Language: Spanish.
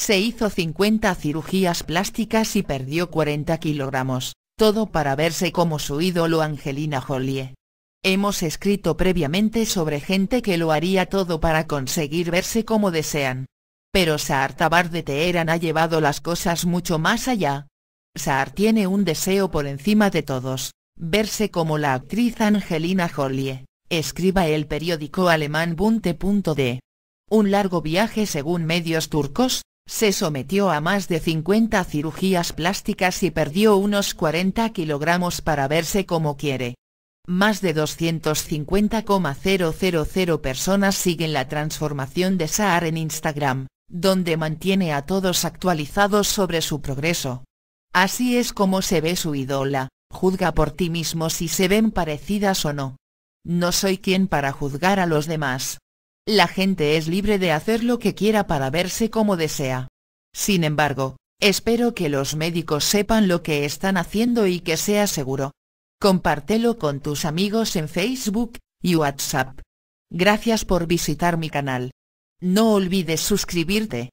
Se hizo 50 cirugías plásticas y perdió 40 kilogramos, todo para verse como su ídolo Angelina Jolie. Hemos escrito previamente sobre gente que lo haría todo para conseguir verse como desean. Pero Tabar de Teherán ha llevado las cosas mucho más allá. Saar tiene un deseo por encima de todos, verse como la actriz Angelina Jolie, escriba el periódico alemán Bunte.de. Un largo viaje según medios turcos, se sometió a más de 50 cirugías plásticas y perdió unos 40 kilogramos para verse como quiere. Más de 250,000 personas siguen la transformación de Saar en Instagram, donde mantiene a todos actualizados sobre su progreso. Así es como se ve su ídola, juzga por ti mismo si se ven parecidas o no. No soy quien para juzgar a los demás, la gente es libre de hacer lo que quiera para verse como desea. Sin embargo, espero que los médicos sepan lo que están haciendo y que sea seguro. Compártelo con tus amigos en Facebook y WhatsApp. Gracias por visitar mi canal. No olvides suscribirte.